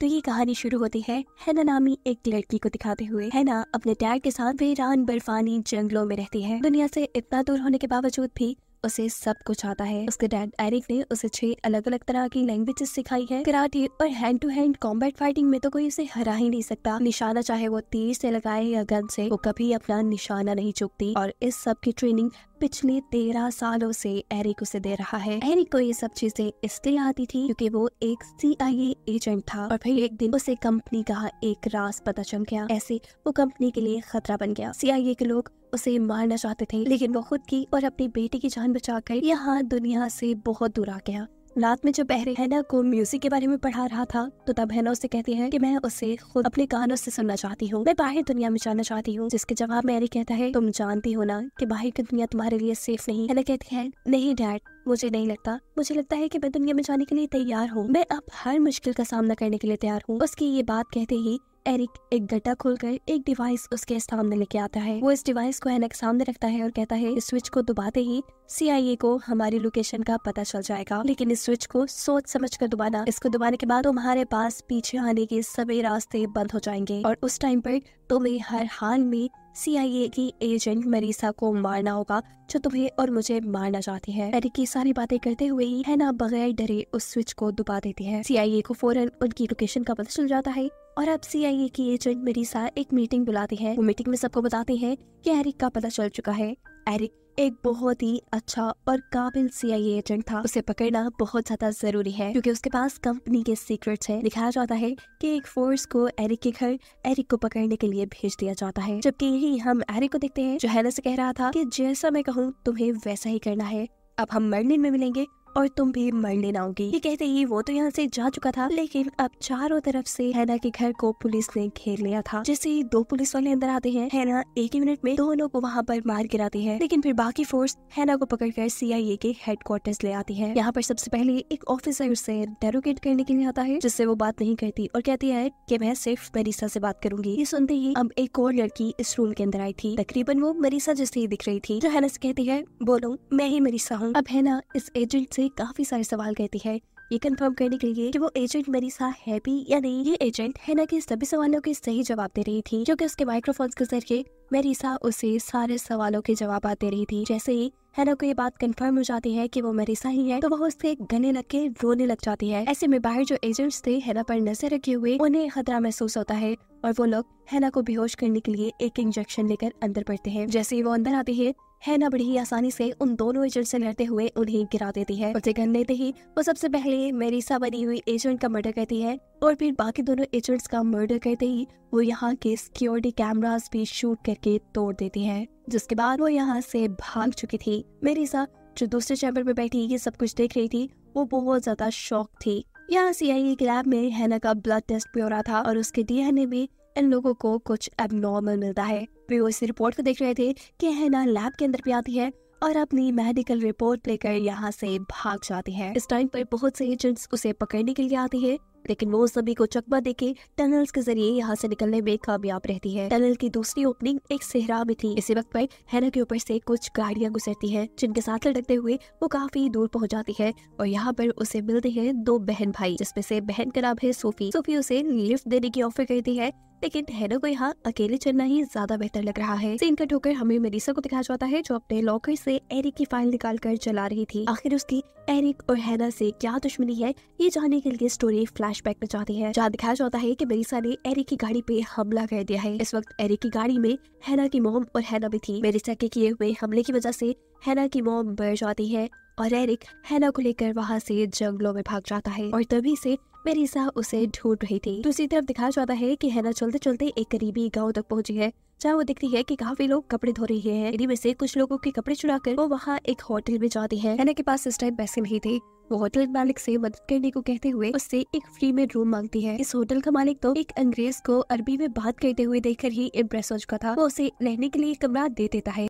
तो ये कहानी शुरू होती है हैना नामी एक लड़की को दिखाते हुए हैना अपने डैड के साथ वीरान बर्फानी जंगलों में रहती है दुनिया से इतना दूर होने के बावजूद भी उसे सब कुछ आता है उसके डैड एरिक ने उसे छह अलग अलग तरह की लैंग्वेजेस सिखाई है कराटे और hand to hand combat fighting में तो कोई उसे हरा ही नहीं सकता निशाना चाहे वो तीर से लगाए या गन से वो कभी अपना निशाना नहीं चुकती और इस सब की ट्रेनिंग पिछले तेरह सालों से एरिक उसे दे रहा है एरिक को ये सब चीजें इसलिए आती थी क्योंकि वो एक सी आई एजेंट था और फिर एक दिन उसे कंपनी का एक रास पता चल गया ऐसे वो कंपनी के लिए खतरा बन गया सीआईए के लोग उसे मारना चाहते थे लेकिन वो खुद की और अपनी बेटी की जान बचाकर यहाँ दुनिया से बहुत दूर आ गया रात में जब बहरे हैना को म्यूजिक के बारे में पढ़ा रहा था तो तब हैना उससे कहती है कि मैं उसे खुद अपने कानों से सुनना चाहती हूँ मैं बाहर दुनिया में जाना चाहती हूँ जिसके जवाब मैरी कहता है तुम जानती हो ना कि बाहर की दुनिया तुम्हारे लिए सेफ नहीं हैना कहती है नहीं डैड मुझे नहीं लगता मुझे लगता है कि मैं दुनिया में जाने के लिए तैयार हूँ मैं अब हर मुश्किल का सामना करने के लिए तैयार हूँ उसकी ये बात कहते ही एरिक एक गड्ढा खोलकर एक डिवाइस उसके सामने लेके आता है वो इस डिवाइस को एनक सामने रखता है और कहता है इस स्विच को दबाते ही सीआईए को हमारी लोकेशन का पता चल जाएगा लेकिन इस स्विच को सोच समझ कर दुबाना इसको दुबाने के बाद तुम्हारे पास पीछे आने के सभी रास्ते बंद हो जाएंगे और उस टाइम पर तुम्हें हर हाल में सीआईए की एजेंट मरीसा को मारना होगा जो तुम्हें और मुझे मारना चाहती है एरिक की सारी बातें करते हुए ही है ना बगैर डरे उस स्विच को दुबा देती है सीआईए को फौरन उनकी लोकेशन का पता चल जाता है और अब सीआईए की एजेंट मरीसा एक मीटिंग बुलाती है वो मीटिंग में सबको बताती है कि एरिक का पता चल चुका है एरिक एक बहुत ही अच्छा और काबिल सीआईए एजेंट था उसे पकड़ना बहुत ज्यादा जरूरी है क्योंकि उसके पास कंपनी के सीक्रेट्स हैं दिखाया जाता है कि एक फोर्स को एरिक के घर एरिक को पकड़ने के लिए भेज दिया जाता है जबकि यही हम एरिक को देखते हैं जो हैना से कह रहा था कि जैसा मैं कहूँ तुम्हें वैसा ही करना है अब हम मर्लिन में मिलेंगे और तुम भी मर लेना होगी ये कहते ही वो तो यहाँ से जा चुका था लेकिन अब चारों तरफ से हैना के घर को पुलिस ने घेर लिया था जैसे ही दो पुलिस वाले अंदर आते हैं हैना एक ही मिनट में दोनों को वहाँ पर मार गिराती है लेकिन फिर बाकी फोर्स हैना को पकड़कर सीआईए के हेडक्वार्टर्स ले आती है यहाँ पर सबसे पहले एक ऑफिसर उसे डेरोगेट करने के लिए आता है जिससे वो बात नहीं करती और कहती है की मैं सिर्फ मरीसा से बात करूंगी ये सुनते ही अब एक और लड़की इस रूम के अंदर आई थी तकरीबन वो मरीसा जैसे ही दिख रही थी जो हैना से कहती है बोलो मैं ही मरीसा हूँ अब हैना इस एजेंट से काफी सारे सवाल कहती है ये कंफर्म करने के लिए कि वो एजेंट साथ है भी या नहीं ये एजेंट है ना कि सभी सवालों के सही जवाब दे रही थी क्योंकि उसके माइक्रोफोन्स के जरिए मेरिसा उसे सारे सवालों के जवाब दे रही थी जैसे ही हैना को ये बात कंफर्म हो जाती है कि वो मरीसा ही है तो वह उसके गले लग के रोने लग जाती है ऐसे में बाहर जो एजेंट्स थे हैना पर नजर रखे हुए उन्हें खतरा महसूस होता है और वो लोग हैना को बेहोश करने के लिए एक इंजेक्शन लेकर अंदर पड़ते हैं जैसे ही वो अंदर आती है हैना बड़ी आसानी से उन दोनों एजेंट से लड़ते हुए उन्हें गिरा देती है उसे गन लेते ही वो सबसे पहले मेरिसा बनी हुई एजेंट का मर्डर करती है और फिर बाकी दोनों एजेंट्स का मर्डर करते ही वो यहाँ के सिक्योरिटी कैमरास भी शूट करके तोड़ देती है जिसके बाद वो यहाँ से भाग चुकी थी मेरिसा जो दूसरे चैम्बर में बैठी ये सब कुछ देख रही थी वो बहुत ज्यादा शौक थी यहाँ सी आई एक लैब में हैना का ब्लड टेस्ट भी हो रहा था और उसके डीएनए में इन लोगों को कुछ एबनॉर्मल मिलता है वे उस रिपोर्ट को देख रहे थे कि हैना लैब के अंदर भी आती है और अपनी मेडिकल रिपोर्ट लेकर यहाँ से भाग जाती है इस टाइम पर बहुत से एजेंट्स उसे पकड़ने के लिए आते हैं लेकिन वो सभी को चकमा देके टनल्स के जरिए यहाँ से निकलने में कामयाब रहती है टनल की दूसरी ओपनिंग एक सेहरा में थी इसी वक्त पर हैना के ऊपर से कुछ गाड़ियाँ गुजरती हैं जिनके साथ लटकते हुए वो काफी दूर पहुँच जाती है और यहाँ पर उसे मिलते हैं दो बहन भाई जिसमे से बहन का नाम है सोफी सोफी उसे लिफ्ट देने की ऑफर करती है लेकिन हेनो को यहाँ अकेले चलना ही ज्यादा बेहतर लग रहा है सीन कट होकर हमें मेरिसा को दिखाया जाता है जो अपने लॉकर से एरिक की फाइल निकाल कर चला रही थी आखिर उसकी एरिक और हैना से क्या दुश्मनी है ये जानने के लिए स्टोरी फ्लैश बैक में जाती है जहाँ दिखाया जाता है की मेरिसा ने एरिक की गाड़ी पे हमला कर दिया है इस वक्त एरिक की गाड़ी में हैना की मोम और हैना भी थी मेरिसा के किए हुए हमले की वजह से हैना की मोम बढ़ जाती है और एरिक हैना को लेकर वहाँ से जंगलों में भाग जाता है और तभी से साह उसे ढूंढ रही थी दूसरी तरफ दिखाया जाता है कि हैना चलते चलते एक करीबी गांव तक पहुंची है जहाँ वो देखती है कि काफी लोग कपड़े धो रहे हैं इन्हीं में से कुछ लोगों के कपड़े चुरा कर वो वहाँ एक होटल में जाती है हैना के पास इस टाइम पैसे नहीं थे वो होटल मालिक से मदद करने को कहते हुए उससे एक फ्री में रूम मांगती है इस होटल का मालिक तो एक अंग्रेज को अरबी में बात करते हुए देखकर ही इम्प्रेस हो चुका था वो उसे रहने के लिए कमरा दे देता है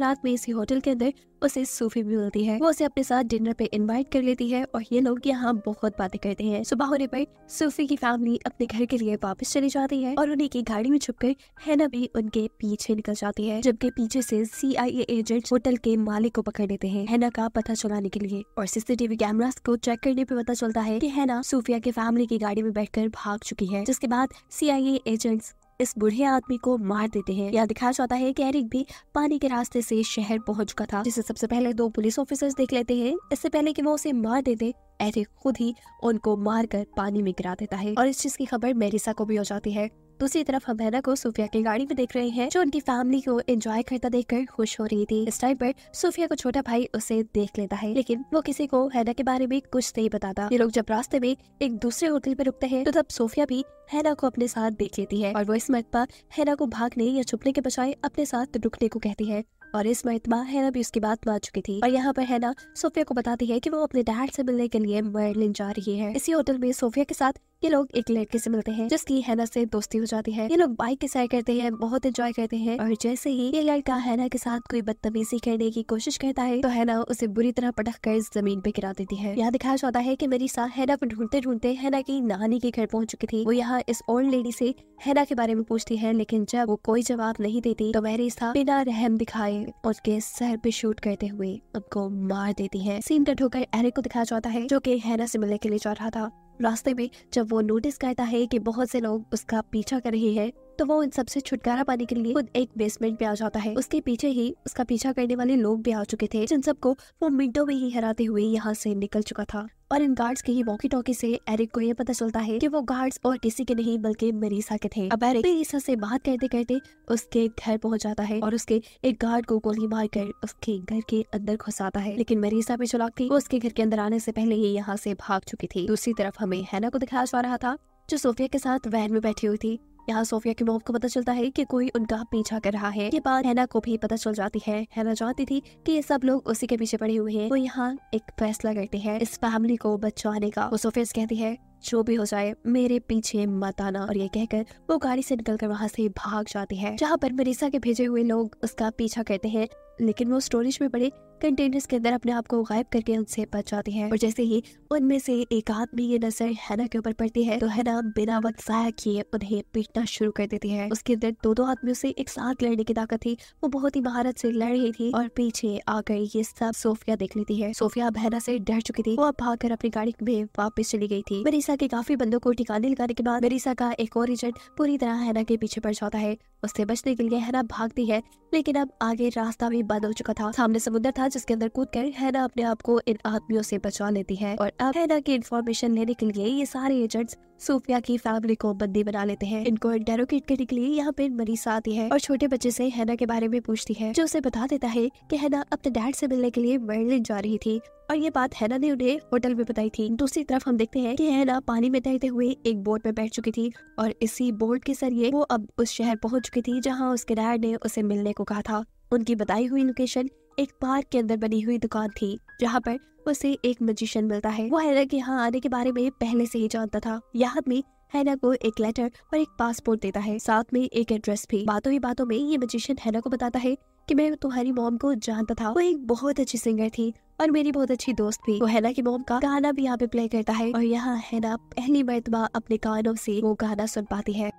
रात में इसी होटल के अंदर उसे सूफी भी मिलती है वो उसे अपने साथ डिनर पे इनवाइट कर लेती है और ये लोग यहाँ बहुत बातें करते हैं सुबह होने पर सूफी की फैमिली अपने घर के लिए वापस चली जाती है और उन्हीं की गाड़ी में छुपकर हैना भी उनके पीछे निकल जाती है जबकि पीछे से सीआईए एजेंट होटल के मालिक को पकड़ लेते हैं हैना का पता चलाने के लिए और सीसीटीवी कैमरा को चेक करने पर पता चलता है की हैना सूफिया के फैमिली की गाड़ी में बैठ भाग चुकी है जिसके बाद सीआईए एजेंट्स इस बुढ़े आदमी को मार देते हैं यह दिखाया जाता है की एरिक भी पानी के रास्ते से शहर पहुंच चुका था जिसे सबसे पहले दो पुलिस ऑफिसर्स देख लेते हैं इससे पहले कि वो उसे मार देते एरिक खुद ही उनको मारकर पानी में गिरा देता है और इस चीज की खबर मेरिसा को भी हो जाती है दूसरी तरफ हम हैना को सूफिया की गाड़ी में देख रहे हैं जो उनकी फैमिली को एंजॉय करता कर खुश हो रही थी इस टाइम पर सूफिया को छोटा भाई उसे देख लेता है लेकिन वो किसी को हैना के बारे में कुछ नहीं बताता ये लोग जब रास्ते में एक दूसरे होटल पर रुकते हैं तो तब सोफिया भी हैना को अपने साथ देख लेती है और वो इस पर हैना को भागने या छुपने के बजाय अपने साथ रुकने को कहती है और इस महत्मा हैना भी उसकी बात मान चुकी थी और यहाँ पर हैना सोफिया को बताती है कि वो अपने डैड से मिलने के लिए मर्लिन जा रही है इसी होटल में सोफिया के साथ ये लोग एक लड़के से मिलते हैं जिसकी हैना से दोस्ती हो जाती है ये लोग बाइक के सैर करते हैं बहुत एंजॉय करते हैं और जैसे ही ये लड़का हैना के साथ कोई बदतमीजी करने की कोशिश करता है तो हैना उसे बुरी तरह पटक कर जमीन पे गिरा देती है यहाँ दिखाया जाता है की मेरी सा हैना को ढूंढते ढूंढते हैना की नानी के घर पहुंच चुकी थी वो यहाँ इस ओल्ड लेडी से हैना के बारे में पूछती है लेकिन जब वो कोई जवाब नहीं देती तो मेरी सा बिना रहम दिखाए उसके सर पे शूट करते हुए उनको मार देती है सीन कट होकर एरिक को दिखाया जाता है जो की हैना से मिलने के लिए जा रहा था रास्ते में जब वो नोटिस करता है कि बहुत से लोग उसका पीछा कर रहे हैं तो वो इन सबसे छुटकारा पाने के लिए खुद एक बेसमेंट पे आ जाता है उसके पीछे ही उसका पीछा करने वाले लोग भी आ चुके थे जिन सबको वो मिनटों में ही हराते हुए यहाँ से निकल चुका था और इन गार्ड्स के ही वॉकी टॉकी से एरिक को ये पता चलता है कि वो गार्ड्स और किसी के नहीं बल्कि मरीसा के थे अब एरिक मरीसा से बात करते करते उसके घर पहुंच जाता है और उसके एक गार्ड को गोली मारकर उसके घर के अंदर घुसाता है लेकिन मरीसा भी चलाक थी वो उसके घर के अंदर आने से पहले ही यहाँ से भाग चुकी थी दूसरी तरफ हमें हैना को दिखाया जा रहा था जो सोफिया के साथ वैन में बैठी हुई थी यहाँ सोफिया के मोम को पता चलता है कि कोई उनका पीछा कर रहा है ये बात हैना को भी पता चल जाती है हैना जानती थी कि ये सब लोग उसी के पीछे पड़े हुए हैं वो यहाँ एक फैसला करते हैं इस फैमिली को बचाने का वो सोफिया कहती है जो भी हो जाए मेरे पीछे मत आना और ये कहकर वो गाड़ी से निकलकर वहाँ से भाग जाती है जहाँ पर मरीसा के भेजे हुए लोग उसका पीछा करते हैं लेकिन वो स्टोरेज में बड़े कंटेनर्स के अंदर अपने आप को गायब करके उनसे बच है और जैसे ही उनमें से एक आदमी ये नजर हैना के ऊपर पड़ती है तो हैना बिना वक्त जाया किए उन्हें पीटना शुरू कर देती है उसके अंदर दो दो आदमियों से एक साथ लड़ने की ताकत थी वो बहुत ही महारत से लड़ रही थी और पीछे आकर ये सब सोफिया देख लेती है सोफिया अब हैना से डर चुकी थी वो अब भागकर अपनी गाड़ी में वापिस चली गई थी मरीसा के काफी बंदों को ठिकाने लगाने के बाद मरीसा का एक और एजेंट पूरी तरह हैना के पीछे पड़ जाता है उससे बचने के लिए हैना भागती है लेकिन अब आगे रास्ता भी बंद हो चुका था सामने समुद्र था जिसके अंदर कूद कर हैना अपने आप को इन आदमियों से बचा लेती है और अब हैना की इन्फॉर्मेशन लेने के लिए ये सारे एजेंट्स सूफिया की फैमिली को बंदी बना लेते हैं इनको डेरोकेट करने के लिए यहाँ पे मरीसा आती है और छोटे बच्चे से हैना के बारे में पूछती है जो उसे बता देता है की हैना अपने डैड से मिलने के लिए बर्लिन जा रही थी और ये बात हैना ने उन्हें होटल में बताई थी दूसरी तरफ हम देखते हैं कि हैना पानी में तैरते हुए एक बोट में बैठ चुकी थी और इसी बोट के जरिए वो अब उस शहर पहुंच चुकी थी जहां उसके डैड ने उसे मिलने को कहा था उनकी बताई हुई लोकेशन एक पार्क के अंदर बनी हुई दुकान थी जहाँ पर उसे एक मजिशियन मिलता है वो हैना के यहाँ आने के बारे में पहले से ही जानता था यहाँ में हैना को एक लेटर और एक पासपोर्ट देता है साथ में एक एड्रेस भी बातों ही बातों में ये मजिशियन हैना को बताता है कि मैं तुम्हारी मॉम को जानता था वो एक बहुत अच्छी सिंगर थी और मेरी बहुत अच्छी दोस्त भी वो ना की मोम का गाना भी यहाँ पे प्ले करता है और यहाँ हैना पहली मरतबा अपने कानों से वो गाना सुन पाती है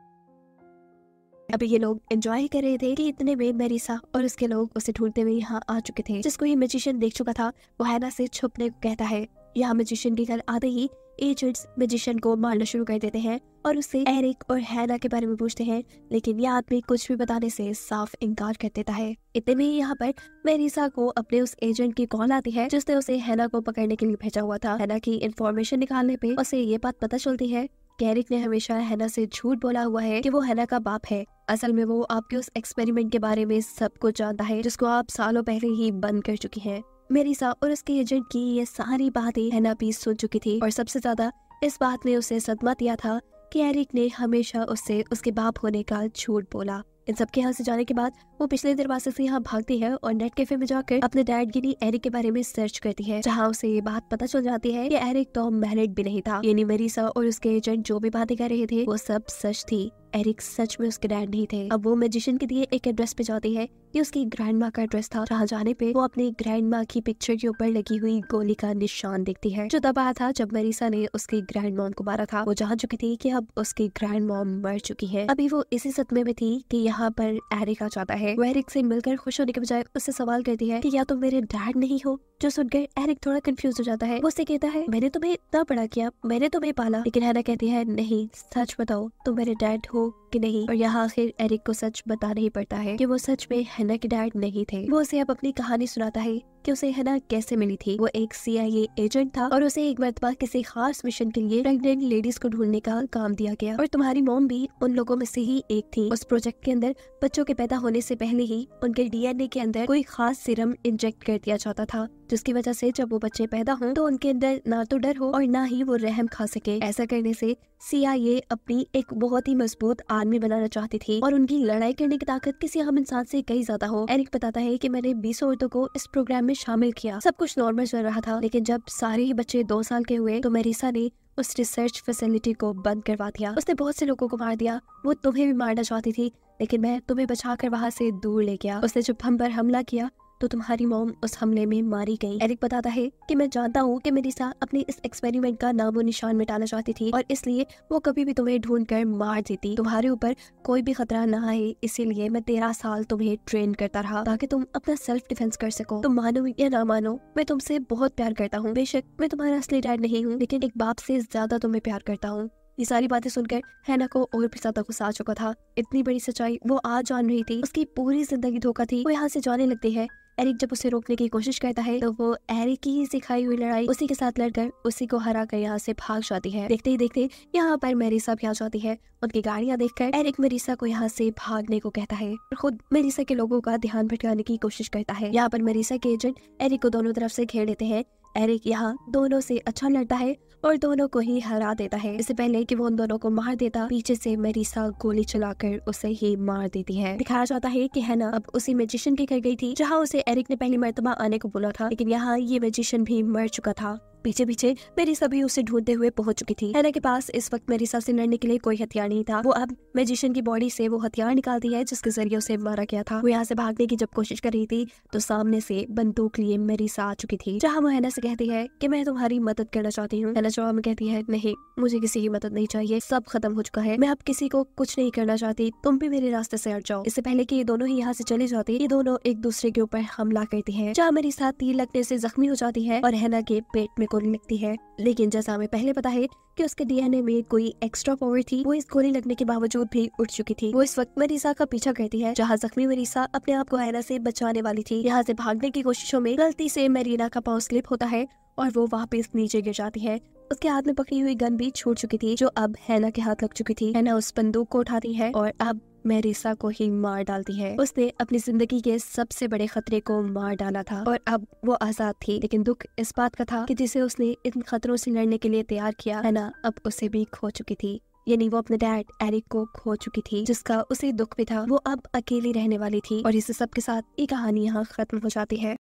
अभी ये लोग एंजॉय कर रहे थे कि इतने में मेरीसा और उसके लोग उसे ढूंढते हुए यहाँ आ चुके थे जिसको ये मजिशियन देख चुका था वो हैना से छुपने को कहता है यहाँ मजिशियन के घर आते ही एजेंट्स मजिशियन को मारना शुरू कर देते हैं और उसे एरिक और हैना के बारे में पूछते हैं लेकिन यह आदमी कुछ भी बताने से साफ इनकार कर देता है इतने में यहाँ पर मेरिसा को अपने उस एजेंट की कॉल आती है जिसने उसे हैना को पकड़ने के लिए भेजा हुआ था हैना की इन्फॉर्मेशन निकालने पे उसे ये बात पता चलती है कैरिक ने हमेशा हैना से झूठ बोला हुआ है कि वो हैना का बाप है असल में वो आपके उस एक्सपेरिमेंट के बारे में सब कुछ जानता है जिसको आप सालों पहले ही बंद कर चुकी हैं मेरिसा और उसके एजेंट की ये सारी बातें हैना भी सुन चुकी थी और सबसे ज्यादा इस बात ने उसे सदमा दिया था कि एरिक ने हमेशा उससे उसके बाप होने का झूठ बोला इन सबके यहाँ से जाने के बाद वो पिछले दरवाजे से यहाँ भागती है और नेट कैफे में जाकर अपने डैड गिनी एरिक के बारे में सर्च करती है जहाँ उसे ये बात पता चल जाती है कि एरिक तो मैरिड भी नहीं था यानी मेरिसा और उसके एजेंट जो भी बातें कर रहे थे वो सब सच थी एरिक सच में उसके डैड नहीं थे अब वो मेजिशियन के लिए एक एड्रेस पे जाती है ये उसकी ग्रैंड माँ का एड्रेस था जहाँ जाने पे वो अपनी ग्रैंड माँ की पिक्चर के ऊपर लगी हुई गोली का निशान देखती है जो दबा था जब मरीसा ने उसकी ग्रैंड मॉम को मारा था वो जान चुकी थी कि अब उसकी ग्रैंड मॉम मर चुकी है अभी वो इसी सदमे में थी कि यहाँ पर एरिक आ जाता है वो एरिक से मिलकर खुश होने के बजाय उससे सवाल करती है की या तुम तो मेरे डैड नहीं हो जो सुनकर एरिक थोड़ा कंफ्यूज हो जाता है वो उससे कहता है मैंने तुम्हें इतना बड़ा किया मैंने तुम्हें पाला लेकिन हैना कहती है नहीं सच बताओ तुम मेरे डैड हो कि नहीं और यहाँ आखिर एरिक को सच बताना ही पड़ता है कि वो सच में हैना के डैड नहीं थे वो उसे अब अपनी कहानी सुनाता है कि उसे हना कैसे मिली थी वो एक आई एजेंट था और उसे एक मरतबा किसी खास मिशन के लिए प्रेगनेंट लेडीज को ढूंढने का काम दिया गया और तुम्हारी मोम भी उन लोगों में से ही एक थी उस प्रोजेक्ट के अंदर बच्चों के पैदा होने से पहले ही उनके डीएनए के अंदर कोई खास सिरम इंजेक्ट कर दिया जाता था जिसकी वजह से जब वो बच्चे पैदा हों तो उनके अंदर ना तो डर हो और ना ही वो रहम खा सके ऐसा करने से सीआईए अपनी एक बहुत ही मजबूत आर्मी बनाना चाहती थी और उनकी लड़ाई करने की ताकत किसी आम इंसान से कई ज्यादा हो एरिक बताता है कि मैंने बीसों औरतों को इस प्रोग्राम में में शामिल किया सब कुछ नॉर्मल चल रहा था लेकिन जब सारे ही बच्चे दो साल के हुए तो मेरीसा ने उस रिसर्च फैसिलिटी को बंद करवा दिया उसने बहुत से लोगों को मार दिया वो तुम्हें भी मारना चाहती थी लेकिन मैं तुम्हें बचा कर वहाँ से दूर ले गया उसने जब हम पर हमला किया तो तुम्हारी मोम उस हमले में मारी गई एरिक बताता है कि मैं जानता हूँ कि मेरिसा अपने इस एक्सपेरिमेंट का नामो निशान मिटाना चाहती थी और इसलिए वो कभी भी तुम्हें ढूंढ कर मार देती तुम्हारे ऊपर कोई भी खतरा ना आए इसीलिए मैं तेरह साल तुम्हें ट्रेन करता रहा ताकि तुम अपना सेल्फ डिफेंस कर सको तुम मानो या ना मानो मैं तुमसे बहुत प्यार करता हूँ बेशक मैं तुम्हारा असली डैड नहीं हूँ लेकिन एक बाप से ज्यादा तुम्हें प्यार करता हूँ ये सारी बातें सुनकर हैना को और भी ज्यादा गुस्सा आ चुका था इतनी बड़ी सच्चाई वो आज जान रही थी उसकी पूरी जिंदगी धोखा थी वो यहाँ से जाने लगती है एरिक जब उसे रोकने की कोशिश करता है तो वो एरिक की ही सिखाई हुई लड़ाई उसी के साथ लड़कर उसी को हरा कर यहाँ से भाग जाती है देखते ही देखते यहाँ पर मेरिसा भी आ जाती है उनकी गाड़ियाँ देखकर एरिक मेरिसा को यहाँ से भागने को कहता है और खुद मेरिसा के लोगों का ध्यान भटकाने की कोशिश करता है यहाँ पर मेरिसा के एजेंट एरिक को दोनों तरफ से घेर लेते हैं एरिक यहाँ दोनों से अच्छा लड़ता है और दोनों को ही हरा देता है इससे पहले कि वो उन दोनों को मार देता पीछे से मेरिसा गोली चलाकर उसे ही मार देती है दिखाया जाता है कि हैना अब उसी मेजिशियन के घर गई थी जहाँ उसे एरिक ने पहली मरतबा आने को बोला था लेकिन यहाँ ये मेजिशियन भी मर चुका था पीछे पीछे मेरी सभी उसे ढूंढते हुए पहुंच चुकी थी एना के पास इस वक्त मेरिसा से लड़ने के लिए कोई हथियार नहीं था वो अब मेजिशियन की बॉडी से वो हथियार निकालती है जिसके जरिए उसे मारा गया था वो यहाँ से भागने की जब कोशिश कर रही थी तो सामने से बंदूक लिए मेरिसा आ चुकी थी जहाँ वो हैना से कहती है की मैं तुम्हारी मदद करना चाहती हूँ हैना जवाब कहती है नहीं मुझे किसी की मदद नहीं चाहिए सब खत्म हो चुका है मैं अब किसी को कुछ नहीं करना चाहती तुम भी मेरे रास्ते से हट जाओ इससे पहले की ये दोनों ही यहाँ से चले जाते ये दोनों एक दूसरे के ऊपर हमला करती है जहाँ मेरी साथ तीर लगने से जख्मी हो जाती है और हैना के पेट में गोली लगती है लेकिन जैसा हमें पहले पता है कि उसके डीएनए में कोई एक्स्ट्रा पावर थी वो इस गोली लगने के बावजूद भी उठ चुकी थी वो इस वक्त मरीसा का पीछा करती है जहाँ जख्मी मरीसा अपने आप को हैना से बचाने वाली थी यहाँ से भागने की कोशिशों में गलती से मेरीना का पाव स्लिप होता है और वो वापस नीचे गिर जाती है उसके हाथ में पकड़ी हुई गन भी छूट चुकी थी जो अब हैना के हाथ लग चुकी थी हैना उस बंदूक को उठाती है और अब मेरिसा को ही मार डालती है उसने अपनी जिंदगी के सबसे बड़े खतरे को मार डाला था और अब वो आजाद थी लेकिन दुख इस बात का था कि जिसे उसने इन खतरों से लड़ने के लिए तैयार किया है ना अब उसे भी खो चुकी थी यानी वो अपने डैड एरिक को खो चुकी थी जिसका उसे दुख भी था वो अब अकेली रहने वाली थी और इसे सबके साथ ये कहानी यहाँ खत्म हो जाती है